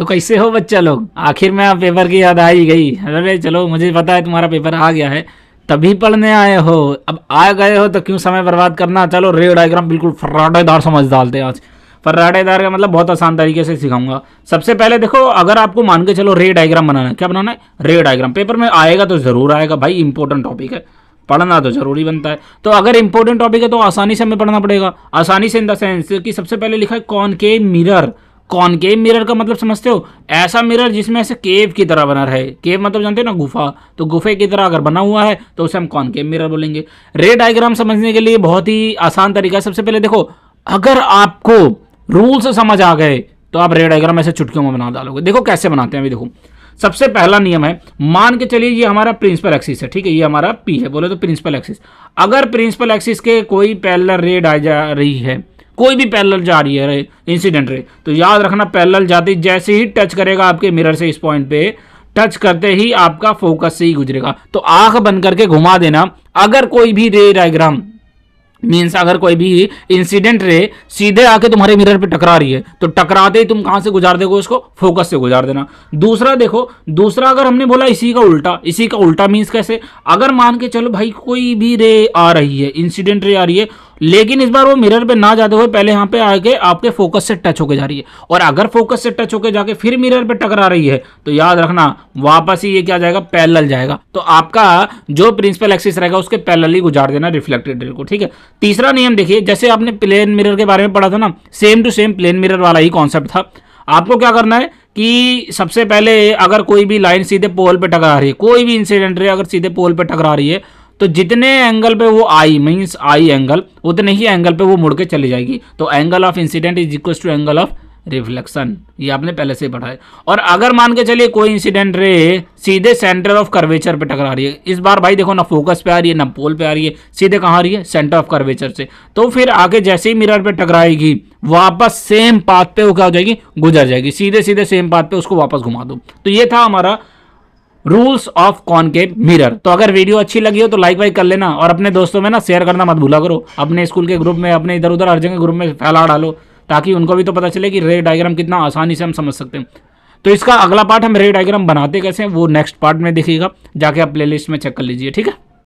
तो कैसे हो बच्चा लोग आखिर में आप पेपर की याद आ ही गई अरे चलो मुझे पता है तुम्हारा पेपर आ गया है तभी पढ़ने आए हो अब आ गए हो तो क्यों समय बर्बाद करना चलो रे डायग्राम बिल्कुल फर्राटेदार समझ डालते हैं आज फर्राटेदार का मतलब बहुत आसान तरीके से सिखाऊंगा सबसे पहले देखो अगर आपको मान के चलो रे डायग्राम बनाना है क्या बनाना है रे डायग्राम पेपर में आएगा तो ज़रूर आएगा भाई इंपॉर्टेंट टॉपिक है पढ़ना तो जरूरी बनता है तो अगर इंपॉर्टेंट टॉपिक है तो आसानी से हमें पढ़ना पड़ेगा आसानी से इन द सेंस कि सबसे पहले लिखा है कॉन के मिरर कॉनकेव मिरर का मतलब समझते हो ऐसा मिरर जिसमें ऐसे केव की तरह बना रहे केव मतलब जानते हो ना गुफा तो गुफे की तरह अगर बना हुआ है तो उसे हम कॉनकेव मिरर बोलेंगे रे डायग्राम समझने के लिए बहुत ही आसान तरीका सबसे पहले देखो अगर आपको रूल्स समझ आ गए तो आप रे डायग्राम ऐसे चुटकियों में बना डालोगे देखो कैसे बनाते हैं अभी देखो सबसे पहला नियम है मान के चलिए ये हमारा प्रिंसिपल एक्सिस है ठीक है ये हमारा पी है बोले तो प्रिंसिपल एक्सिस अगर प्रिंसिपल एक्सिस के कोई पैलर रे आ जा रही है कोई भी पैरल जा रही है रे इंसिडेंट रे तो याद रखना पैरल जाती जैसे ही टच करेगा आपके मिरर से इस पॉइंट पे टच करते ही आपका फोकस से ही गुजरेगा तो आंख बंद करके घुमा देना अगर कोई भी रे डायग्राम मीन्स अगर कोई भी इंसिडेंट रे सीधे आके तुम्हारे मिरर पे टकरा रही है तो टकराते ही तुम कहाँ से गुजार दोगे उसको फोकस से गुजार देना दूसरा देखो दूसरा अगर हमने बोला इसी का उल्टा इसी का उल्टा मीन्स कैसे अगर मान के चलो भाई कोई भी रे आ रही है इंसिडेंट रे आ रही है लेकिन इस बार वो मिरर पे ना जाते हुए पहले यहाँ पे आके आपके फोकस से टच होकर जा रही है और अगर फोकस से टच होके जाके फिर मिरर पे टकरा रही है तो याद रखना वापस ही ये क्या जाएगा पैरल जाएगा तो आपका जो प्रिंसिपल एक्सिस रहेगा उसके पैरल ही गुजार देना रिफ्लेक्टेड रे को ठीक है तीसरा नियम देखिए जैसे आपने प्लेन मिरर के बारे में पढ़ा था ना same to same plane mirror वाला ही कॉन्सेप्ट था आपको क्या करना है कि सबसे पहले अगर कोई भी लाइन सीधे पोल पे टकरा रही है कोई भी इंसिडेंट रही अगर सीधे पोल पे टकरा रही है तो जितने एंगल पे वो आई मीन्स आई एंगल उतने ही एंगल पे वो मुड़ के चली जाएगी तो angle of incident is equal to angle of reflection ये आपने पहले से पढ़ा है और अगर मान के चलिए कोई इंसिडेंट रे सीधे सेंटर ऑफ कर्वेचर पे टकरा रही है इस बार भाई देखो ना फोकस पे आ रही है ना पोल पे आ रही है सीधे कहाँ आ रही है सेंटर ऑफ कर्वेचर से तो फिर आगे जैसे ही मिरर पे टकराएगी वापस सेम पाथ पे वो क्या हो जाएगी गुजर जाएगी सीधे सीधे सेम पाथ पे उसको वापस घुमा दो तो ये था हमारा रूल्स ऑफ के मिरर तो अगर वीडियो अच्छी लगी हो तो लाइक वाइक कर लेना और अपने दोस्तों में ना शेयर करना मत भूला करो अपने स्कूल के ग्रुप में अपने इधर उधर हर जगह ग्रुप में फैला डालो ताकि उनको भी तो पता चले कि रे डायग्राम कितना आसानी से हम समझ सकते हैं तो इसका अगला पार्ट हम रे डायग्राम बनाते कैसे हैं वो नेक्स्ट पार्ट में दिखेगा जाके आप प्ले में चेक कर लीजिए ठीक है